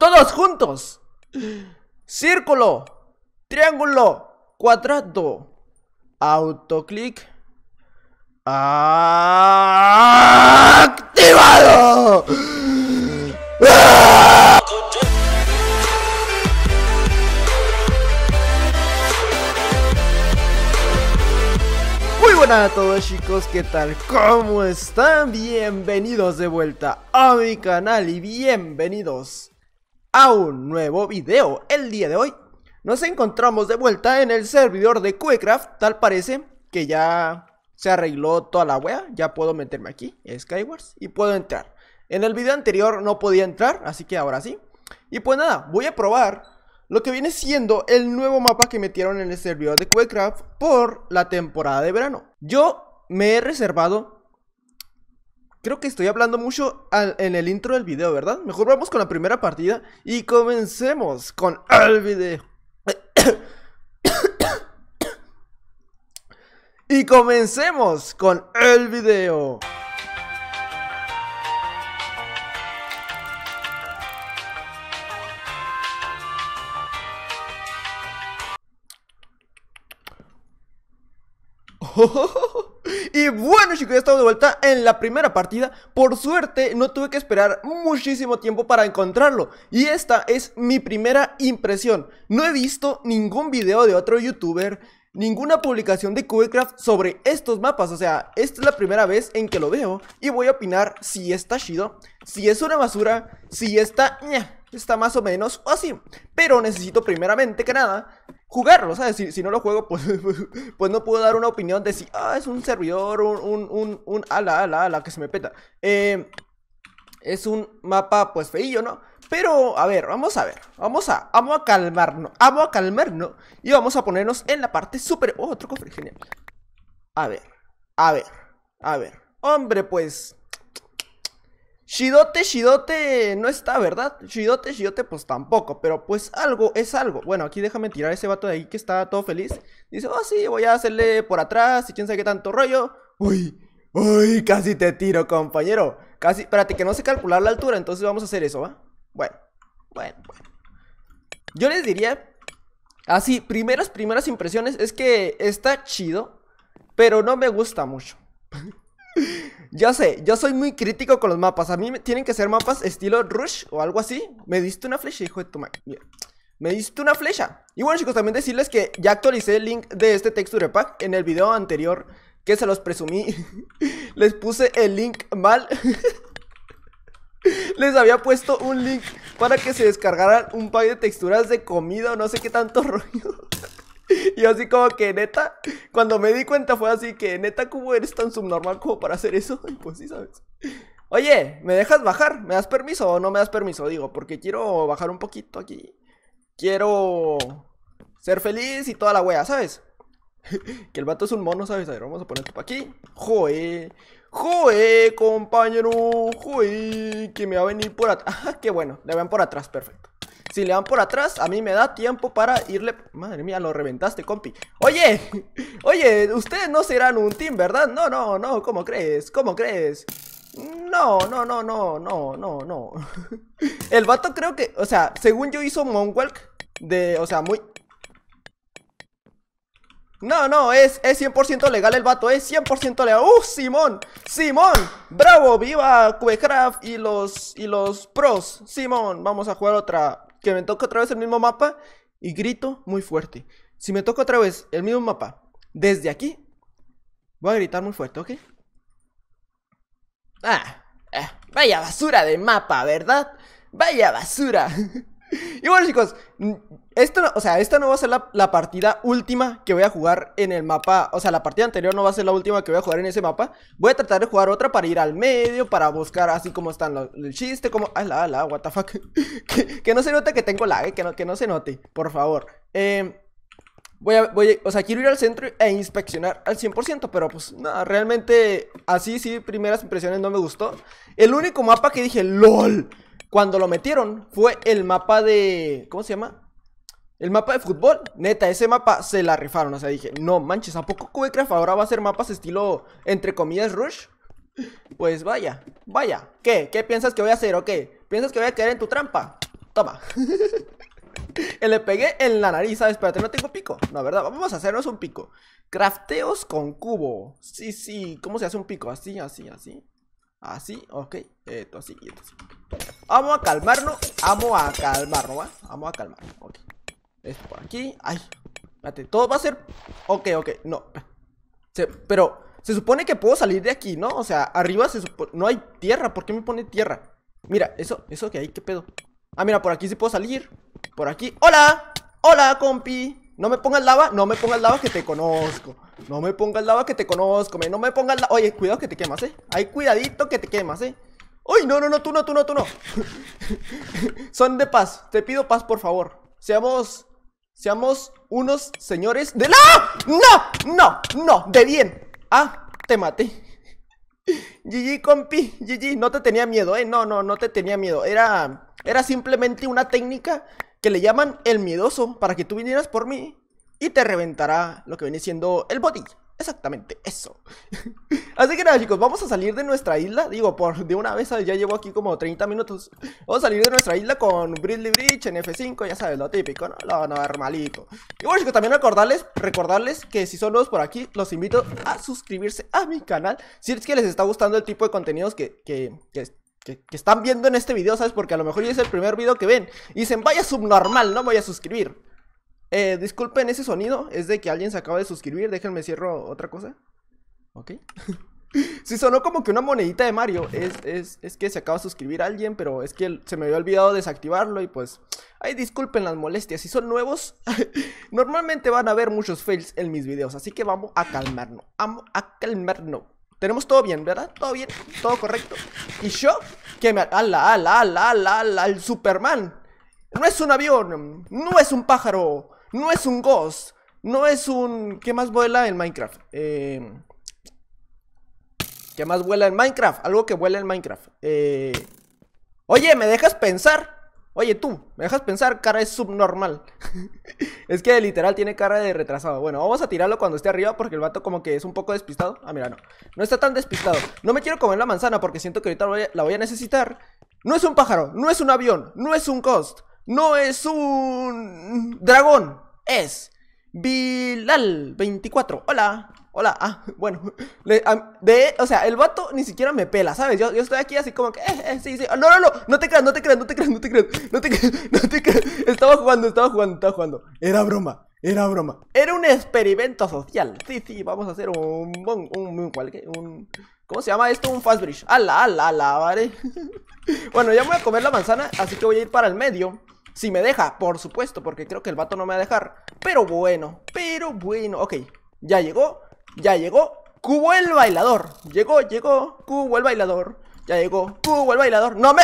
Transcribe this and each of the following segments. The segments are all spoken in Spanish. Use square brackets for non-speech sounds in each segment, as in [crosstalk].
Todos juntos. Círculo. Triángulo. Cuadrado. Autoclic. ¡Activado! Muy buenas a todos chicos, ¿qué tal? ¿Cómo están? Bienvenidos de vuelta a mi canal y bienvenidos a un nuevo video. El día de hoy nos encontramos de vuelta en el servidor de Cuecraft. Tal parece que ya se arregló toda la wea. Ya puedo meterme aquí, Skywars, y puedo entrar. En el video anterior no podía entrar, así que ahora sí. Y pues nada, voy a probar lo que viene siendo el nuevo mapa que metieron en el servidor de Cuecraft por la temporada de verano. Yo me he reservado Creo que estoy hablando mucho en el intro del video, ¿verdad? Mejor vamos con la primera partida y comencemos con el video. [coughs] y comencemos con el video. [laughs] bueno chicos, ya estado de vuelta en la primera partida Por suerte no tuve que esperar muchísimo tiempo para encontrarlo Y esta es mi primera impresión No he visto ningún video de otro youtuber Ninguna publicación de Cubecraft sobre estos mapas O sea, esta es la primera vez en que lo veo Y voy a opinar si está chido Si es una basura Si está... está más o menos así Pero necesito primeramente que nada jugarlo, ¿sabes? Si, si no lo juego, pues, [laughs] pues, no puedo dar una opinión de si, ah, es un servidor, un, un, un, un ala, ala, ala, que se me peta. Em, es un mapa, pues, feillo, ¿no? Pero, a ver, vamos a ver, vamos a, vamos a calmarnos, vamos a calmarnos y vamos a ponernos en la parte súper... Oh, otro cofre, genial. A ver, a ver, a ver. Hombre, pues, Shidote, Shidote no está, ¿verdad? Shidote, Shidote, pues tampoco, pero pues algo es algo. Bueno, aquí déjame tirar ese vato de ahí que está todo feliz. Dice, oh sí, voy a hacerle por atrás y quién sabe qué tanto rollo. Uy, uy, casi te tiro, compañero. Casi, espérate, que no sé calcular la altura, entonces vamos a hacer eso, ¿va? Bueno, bueno, bueno. Yo les diría, así, primeras, primeras impresiones es que está chido, pero no me gusta mucho. [laughs] Ya sé, yo soy muy crítico con los mapas. A mí tienen que ser mapas estilo Rush o algo así. Me diste una flecha, hijo de tu madre. Me diste una flecha. Y bueno, chicos, también decirles que ya actualicé el link de este texture pack en el video anterior que se los presumí. [laughs] Les puse el link mal. [laughs] Les había puesto un link para que se descargaran un pack de texturas de comida no sé qué tanto [laughs] rollo. [laughs] Y así como que neta, cuando me di cuenta fue así que neta, ¿cómo eres tan subnormal como para hacer eso? [laughs] Y pues sí, ¿sabes? Oye, ¿me dejas bajar? ¿Me das permiso o no me das permiso? Digo, porque quiero bajar un poquito aquí. Quiero ser feliz y toda la wea, ¿sabes? [laughs] que el vato es un mono, ¿sabes? A ver, vamos a poner para aquí. Joe, joe, compañero, joe, que me va a venir por atrás. Ah, qué bueno, le ven por atrás, perfecto. Si le van por atrás, a mí me da tiempo para irle... Madre mía, lo reventaste, compi Oye, [laughs] oye, ustedes no serán un team, ¿verdad? No, no, no, ¿cómo crees? ¿Cómo crees? No, no, no, no, no, no, no [laughs] El vato creo que, o sea, según yo hizo Moonwalk... De, o sea, muy... No, no, es, es 100% legal el vato, es 100% legal ¡Uh, Simón! ¡Simón! ¡Bravo! ¡Viva Cubecraft y los, y los pros! Simón, vamos a jugar otra que me toca otra vez el mismo mapa y grito muy fuerte. Si me toca otra vez el mismo mapa desde aquí, voy a gritar muy fuerte, ¿ok? Ah, ah vaya basura de mapa, ¿verdad? Vaya basura. [laughs] y bueno chicos, o sea, esta no va a ser la, partida última que voy a jugar en el mapa. O sea, la partida anterior no va a ser la última que voy a jugar en ese mapa. Voy a tratar de jugar otra para ir al medio, para buscar así como están los, el chiste, como... Ah, la, la, what the fuck. [laughs] que, no se note que tengo lag, eh, que, no, que no se note, por favor. Em, voy a, voy o sea, quiero ir al centro e inspeccionar al 100%, pero pues nada, realmente así sí, primeras impresiones no me gustó. El único mapa que dije, lol, cuando lo metieron fue el mapa de, ¿cómo se llama? El mapa de fútbol, neta, ese mapa se la rifaron. O sea, dije, no manches, ¿a poco Craft ahora va a ser mapas estilo, entre comillas, Rush? Pues vaya, vaya. ¿Qué? ¿Qué piensas que voy a hacer o qué? ¿Piensas que voy a caer en tu trampa? Toma. [laughs] Le pegué en la nariz, ¿sabes? Espérate, no tengo pico. No, ¿verdad? Vamos a hacernos un pico. Crafteos con cubo. Sí, sí. ¿Cómo se hace un pico? Así, así, así. Así, ok. Esto así y esto así. Vamos a calmarnos. Vamos a calmarnos, ¿va? Vamos a calmarnos. Ok. Esto por aquí. Ay, espérate, todo va a ser... Ok, ok, no. Pero se supone que puedo salir de aquí, ¿no? O sea, arriba se supone... No hay tierra, ¿por qué me pone tierra? Mira, eso, eso que hay, ¿qué pedo? Ah, mira, por aquí sí puedo salir. Por aquí. ¡Hola! ¡Hola, compi! No me pongas lava, no me pongas lava que te conozco. No me pongas lava que te conozco, No me pongas lava. Oye, cuidado que te quemas, ¿eh? ahí cuidadito que te quemas, ¿eh? ¡Uy! No, no, no, tú no, tú no, tú no. [laughs] Son de paz. Te pido paz, por favor. Seamos Seamos unos señores de... ¡No! ¡No! ¡No! ¡No! ¡De bien! ¡Ah! Te maté. GG, compi. GG, no te tenía miedo, ¿eh? No, no, no te tenía miedo. Era, era simplemente una técnica que le llaman el miedoso para que tú vinieras por mí y te reventará lo que viene siendo el body. Exactamente, eso. [laughs] Así que nada, chicos, vamos a salir de nuestra isla. Digo, por de una vez ya llevo aquí como 30 minutos. Vamos a salir de nuestra isla con Bridley Bridge en F5, ya sabes, lo típico, ¿no? Lo normalito. Y bueno, chicos, también recordarles, recordarles que si son nuevos por aquí, los invito a suscribirse a mi canal. Si es que les está gustando el tipo de contenidos que, están viendo en este video, ¿sabes? Porque a lo mejor ya es el primer video que ven. Y dicen, vaya subnormal, no me voy a suscribir. Eh, disculpen ese sonido, es de que alguien se acaba de suscribir, déjenme cierro otra cosa. Ok. Si [laughs] sonó como que una monedita de Mario, es, es, es, que se acaba de suscribir alguien, pero es que se me había olvidado desactivarlo y pues... Ay, disculpen las molestias, si son nuevos, [laughs] normalmente van a haber muchos fails en mis videos, así que vamos a calmarnos, vamos a calmarnos. Tenemos todo bien, ¿verdad? Todo bien, todo correcto. Y yo, que me... ¡Ala, la ala, ala, ala! ¡El Superman! No es un avión, no es un pájaro, no es un Ghost. No es un... ¿Qué más vuela en Minecraft? Em, ¿Qué más vuela en Minecraft? Algo que vuela en Minecraft. Eh... Oye, ¿me dejas pensar? Oye, tú, ¿me dejas pensar? Cara es subnormal. [laughs] es que literal tiene cara de retrasado. Bueno, vamos a tirarlo cuando esté arriba porque el vato como que es un poco despistado. Ah, mira, no. No está tan despistado. No me quiero comer la manzana porque siento que ahorita la voy a necesitar. No es un pájaro, no es un avión, no es un ghost no es un dragón, es Bilal24. Hola, hola. Ah, bueno, de, o sea, el vato ni siquiera me pela, ¿sabes? Yo, estoy aquí así como que, eh, eh, sí, sí. No, no, no, no te creas, no te creas, no te creas, no te creas, no te creas, [laughs] no te Estaba jugando, estaba jugando, estaba jugando. Era broma. Era broma. Era un experimento social. Sí, sí, vamos a hacer un... Un... Un... un, un, un ¿Cómo se llama esto? Un fast bridge. ¡Ala, ala, ala! Vale. [laughs] bueno, ya voy a comer la manzana, así que voy a ir para el medio. Si me deja, por supuesto, porque creo que el vato no me va a dejar. Pero bueno, pero bueno. Ok, ya llegó, ya llegó. Cubo el bailador. Llegó, llegó. Cubo el bailador. Ya llegó. Cubo el bailador. No me...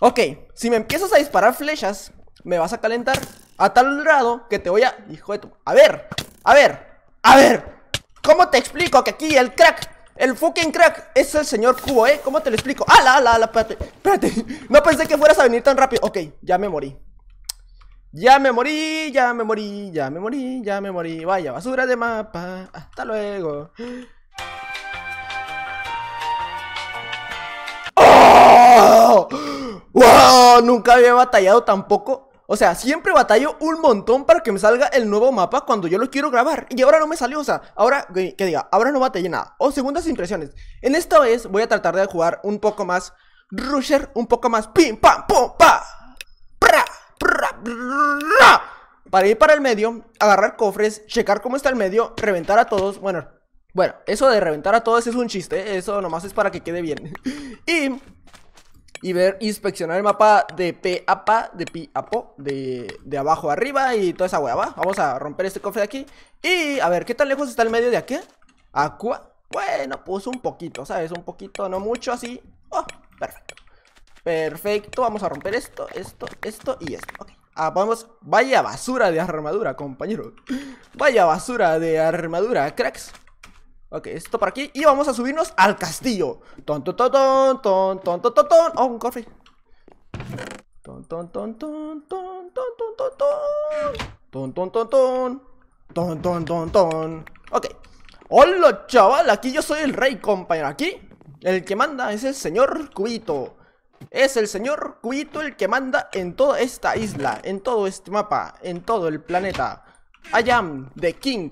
Ok, si me empiezas a disparar flechas, me vas a calentar a tal grado que te voy a... Hijo de tu... A ver, a ver, a ver. ¿Cómo te explico que aquí el crack el fucking crack es el señor Cubo, ¿eh? ¿Cómo te lo explico? ¡Ah, la, la, Espérate, espérate. [laughs] No pensé que fueras a venir tan rápido. Ok, ya me morí. Ya me morí, ya me morí, ya me morí, ya me morí. Vaya basura de mapa. Hasta luego. [gasps] ¡Oh! ¡Wow! Nunca había batallado tampoco o sea, siempre batallo un montón para que me salga el nuevo mapa cuando yo lo quiero grabar. Y ahora no me salió, o sea, ahora que, diga, ahora no batallé nada. O segundas impresiones. En esta vez voy a tratar de jugar un poco más Rusher, un poco más pim, pam, pum, pa. para ir para el medio, agarrar cofres, checar cómo está el medio, reventar a todos. Bueno, bueno, eso de reventar a todos es un chiste, eso nomás es para que quede bien. [laughs] y y ver, inspeccionar el mapa de p a pa, de pi a po, de, abajo a arriba y toda esa ¿va? Vamos a romper este cofre de aquí. Y a ver, ¿qué tan lejos está el medio de aquí? Aqua. Bueno, pues un poquito, ¿sabes? Un poquito, no mucho, así. Oh, perfecto. Perfecto, vamos a romper esto, esto, esto y esto. Ah, vamos. Vaya basura de armadura, compañero. Vaya basura de armadura, cracks. Ok, esto por aquí y vamos a subirnos al castillo Ton, ton, ton, ton, ton, ton, ton, ton, Oh, un coffee. Ton, ton, ton, ton, ton, ton, ton, ton, ton Ton, ton, ton, ton Ton, ton, ton, Ok Hola, chaval, aquí yo soy el rey, compañero Aquí, el que manda es el señor Cubito Es el señor Cubito el que manda en toda esta isla En todo este mapa, en todo el planeta I am the king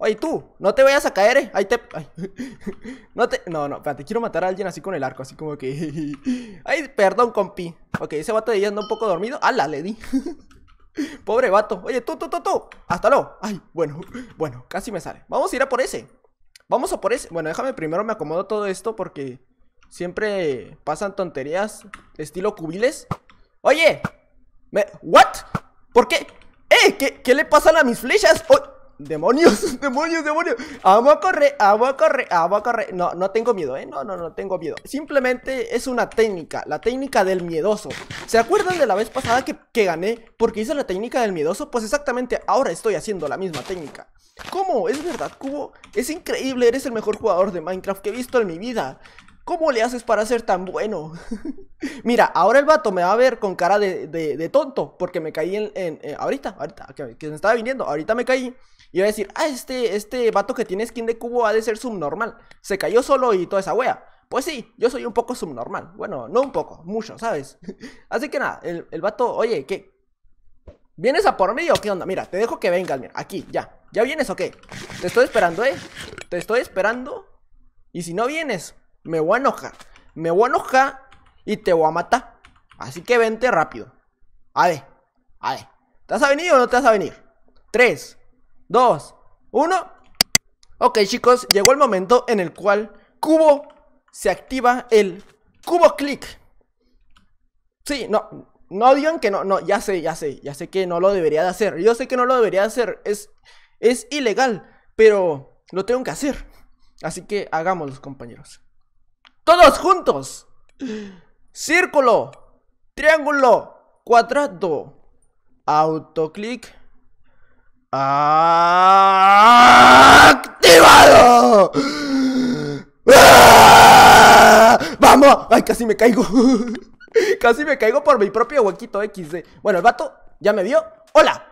Oye, tú, no te vayas a caer, eh. Ahí te. Ay. [laughs] No te. No, no, espérate, quiero matar a alguien así con el arco, así como que. [laughs] Ay, perdón, compi. Ok, ese vato de ahí anda un poco dormido. ¡Hala, le di! [laughs] Pobre vato. Oye, tú, tú, tú, tú. Hasta luego. Ay, bueno, bueno, casi me sale. Vamos a ir a por ese. Vamos a por ese. Bueno, déjame primero me acomodo todo esto porque siempre pasan tonterías estilo cubiles. Oye, ¿What? ¿Por qué? ¡Eh! ¿Qué, le pasan a mis flechas? Oye [laughs] ¡Demonios! ¡Demonios! ¡Demonios! ¡Vamos a correr! corre! ¡Agua correr! No, no tengo miedo, ¿eh? No, no, no tengo miedo Simplemente es una técnica La técnica del miedoso ¿Se acuerdan de la vez pasada que, gané? Porque hice la técnica del miedoso Pues exactamente ahora estoy haciendo la misma técnica ¿Cómo? ¿Es verdad, Cubo? Es increíble, eres el mejor jugador de Minecraft que he visto en mi vida ¿Cómo le haces para ser tan bueno? [laughs] Mira, ahora el vato me va a ver con cara de, tonto Porque me caí en, eh, ahorita, ahorita que, que me estaba viniendo Ahorita me caí y va a decir, ah, este, este vato que tiene skin de cubo ha de ser subnormal. Se cayó solo y toda esa wea. Pues sí, yo soy un poco subnormal. Bueno, no un poco, mucho, ¿sabes? [laughs] Así que nada, el, el vato, oye, ¿qué? ¿Vienes a por mí o qué onda? Mira, te dejo que vengas, mira, aquí, ya. ¿Ya vienes o qué? Te estoy esperando, ¿eh? Te estoy esperando. Y si no vienes, me voy a enojar. Me voy a enojar y te voy a matar. Así que vente rápido. A ver, a ver. ¿Te vas a venir o no te vas a venir? Tres, Dos, uno Ok, chicos, llegó el momento en el cual Cubo se activa el Cubo Click. Sí, no, no digan que no, no, ya sé, ya sé, ya sé que no lo debería de hacer. Yo sé que no lo debería de hacer, es, es ilegal, pero lo tengo que hacer. Así que hagámoslo, compañeros. Todos juntos. Círculo, triángulo, cuadrado, Autoclick activado. ¡Ah! ¡Vamos! ¡Ay, casi me caigo! [laughs] casi me caigo por mi propio huequito XD. Bueno, el vato ya me vio. ¡Hola!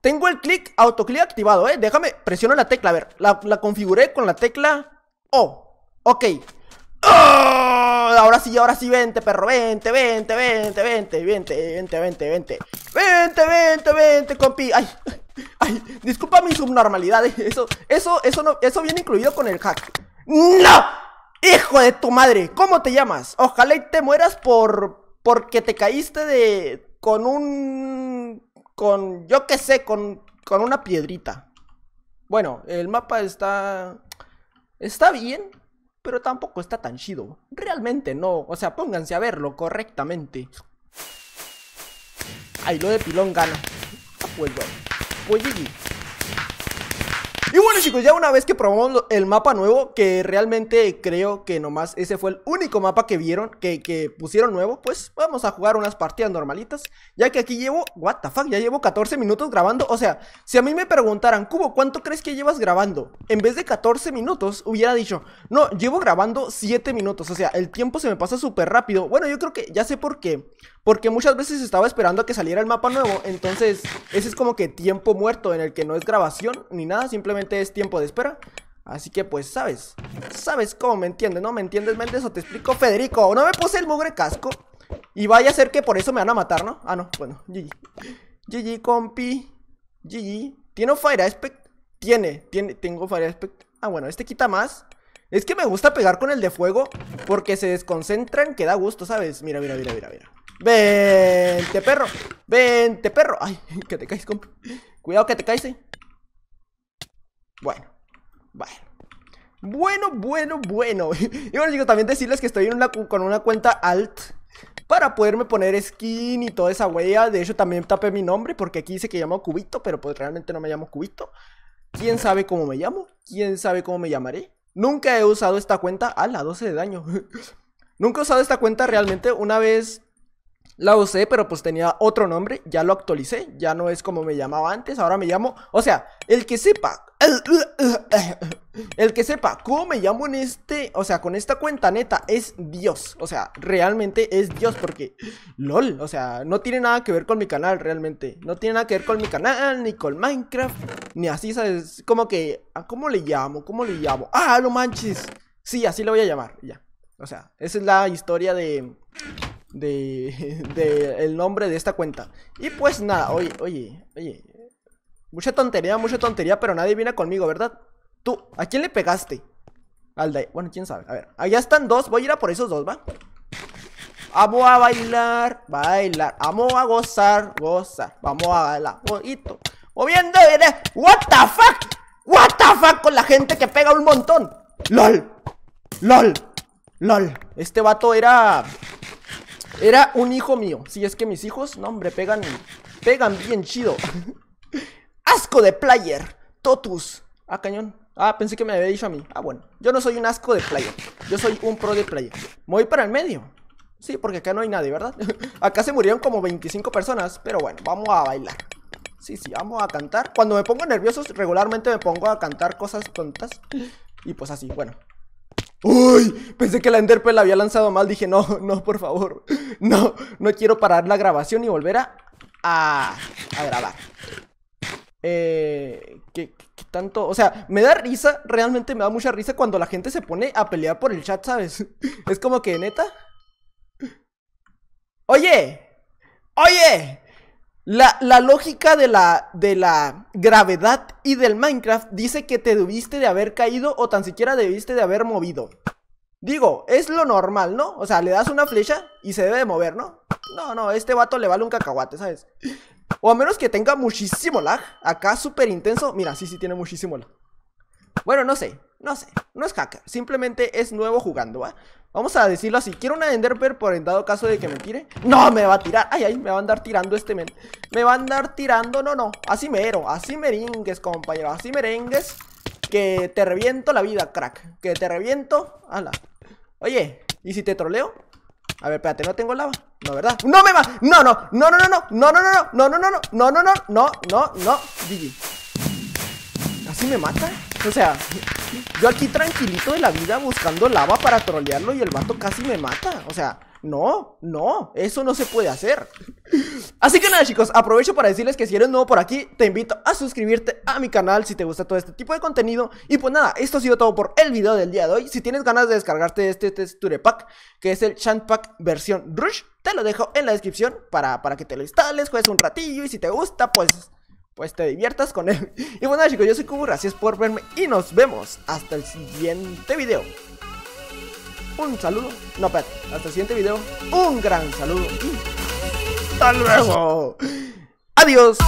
Tengo el clic autoclick activado, ¿eh? Déjame, presiono la tecla. A ver, la, la configuré con la tecla O. Ok. ¡Ah! Ahora sí, ahora sí, vente, perro. Vente, vente, vente, vente, vente, vente, vente, vente. Vente, vente, vente, compi. Ay, ay, disculpa mi subnormalidad. Eh. Eso, eso, eso no, eso viene incluido con el hack. ¡No! ¡Hijo de tu madre! ¿Cómo te llamas? Ojalá y te mueras por. porque te caíste de. con un. con. yo qué sé, con. con una piedrita. Bueno, el mapa está. está bien, pero tampoco está tan chido. Realmente no. O sea, pónganse a verlo correctamente. Ahí lo de pilón gana. Pues bueno. Pues Gigi chicos, ya una vez que probamos el mapa nuevo, que realmente creo que nomás ese fue el único mapa que vieron, que, pusieron nuevo, pues vamos a jugar unas partidas normalitas, ya que aquí llevo, what the fuck, ya llevo 14 minutos grabando, o sea, si a mí me preguntaran, Cubo, ¿cuánto crees que llevas grabando? En vez de 14 minutos, hubiera dicho, no, llevo grabando 7 minutos, o sea, el tiempo se me pasa súper rápido, bueno, yo creo que ya sé por qué, porque muchas veces estaba esperando a que saliera el mapa nuevo, entonces ese es como que tiempo muerto en el que no es grabación ni nada, simplemente es tiempo de espera. Así que pues, ¿sabes? ¿Sabes cómo me entiendes? ¿No me entiendes, Méndez? O te explico, Federico. No me puse el mugre casco. Y vaya a ser que por eso me van a matar, ¿no? Ah, no, bueno, GG. GG, compi. GG. ¿Tiene Fire Aspect? Tiene, tiene, tengo Fire Aspect. Ah, bueno, este quita más. Es que me gusta pegar con el de fuego porque se desconcentran que da gusto, ¿sabes? Mira, mira, mira, mira, mira. Vente, perro. Vente, perro. Ay, [laughs] que te caes, compi. Cuidado que te caes, eh. Bueno, bueno. Bueno, bueno, bueno. [laughs] Y bueno, chicos, también decirles que estoy con una cuenta alt para poderme poner skin y toda esa wea. De hecho, también tapé mi nombre porque aquí dice que llamo Cubito, pero pues realmente no me llamo Cubito. ¿Quién sabe cómo me llamo? ¿Quién sabe cómo me llamaré? Nunca he usado esta cuenta. la 12 de daño. [laughs] Nunca he usado esta cuenta realmente. Una vez la usé, pero pues tenía otro nombre, ya lo actualicé, ya no es como me llamaba antes, ahora me llamo, o sea, el que sepa, el que sepa cómo me llamo en este, o sea, con esta cuenta neta es Dios, o sea, realmente es Dios porque lol, o sea, no tiene nada que ver con mi canal realmente, no tiene nada que ver con mi canal ni con Minecraft, ni así, sabes, como que ¿cómo le llamo? ¿Cómo le llamo? Ah, lo manches. Sí, así lo voy a llamar, ya. O sea, esa es la historia de de, [laughs] de el nombre de esta cuenta. Y pues nada, oye, oye, oye. Mucha tontería, mucha tontería, pero nadie viene conmigo, ¿verdad? Tú, ¿a quién le pegaste? Al Bueno, quién sabe. A ver, allá están dos, voy a ir a por esos dos, ¿va? Vamos a bailar, bailar. Vamos a gozar, gozar. Vamos a bailar, bonito. Moviendo, viene. What the fuck? What the fuck con la gente que pega un montón. LOL. LOL. LOL. Este vato era era un hijo mío. Si es que mis hijos, no, hombre, pegan. Pegan bien chido. [laughs] asco de player. Totus. Ah, cañón. Ah, pensé que me había dicho a mí. Ah, bueno. Yo no soy un asco de player. Yo soy un pro de player. voy para el medio. Sí, porque acá no hay nadie, ¿verdad? [laughs] acá se murieron como 25 personas. Pero bueno, vamos a bailar. Sí, sí, vamos a cantar. Cuando me pongo nervioso, regularmente me pongo a cantar cosas tontas. Y pues así, bueno. Uy, pensé que la Enderpe la había lanzado mal. Dije, no, [laughs] no, por favor. No, no quiero parar la grabación y volver a, a, a grabar. Eh, ¿qué, ¿qué, tanto? O sea, me da risa, realmente me da mucha risa cuando la gente se pone a pelear por el chat, ¿sabes? [laughs] Es como que, neta. Oye, oye, la, lógica de la, de la gravedad y del Minecraft dice que te debiste de haber caído o tan siquiera debiste de haber movido. Digo, es lo normal, ¿no? O sea, le das una flecha y se debe de mover, ¿no? No, no, este vato le vale un cacahuate, ¿sabes? O a menos que tenga muchísimo lag. Acá súper intenso. Mira, sí, sí tiene muchísimo lag. Bueno, no sé, no sé. No es hacker. Simplemente es nuevo jugando, ¿va? Vamos a decirlo así, quiero una Pearl por el dado caso de que me tire ¡No! Me va a tirar, ay, ay, me va a andar tirando este men Me va a andar tirando, no, no Así me ero así merengues, compañero Así merengues Que te reviento la vida, crack Que te reviento, ala Oye, ¿y si te troleo? A ver, espérate, no tengo lava No, ¿verdad? ¡No me va! ¡No, no! ¡No, no, no, no! ¡No, no, no, no! ¡No, no, no, no! ¡No, no, no! ¡No, no, no! ¡GG! no no así me mata? O sea, yo aquí tranquilito de la vida buscando lava para trolearlo y el vato casi me mata. O sea, no, no, eso no se puede hacer. Así que nada chicos, aprovecho para decirles que si eres nuevo por aquí, te invito a suscribirte a mi canal si te gusta todo este tipo de contenido. Y pues nada, esto ha sido todo por el video del día de hoy. Si tienes ganas de descargarte este texture este pack, que es el Shant Pack versión Rush, te lo dejo en la descripción para, para que te lo instales, juegues un ratillo y si te gusta, pues pues te diviertas con él. [laughs] Y bueno chicos, yo soy Kubo, gracias por verme y nos vemos hasta el siguiente video. Un saludo, no, espérate, hasta el siguiente video, un gran saludo y hasta luego. Adiós.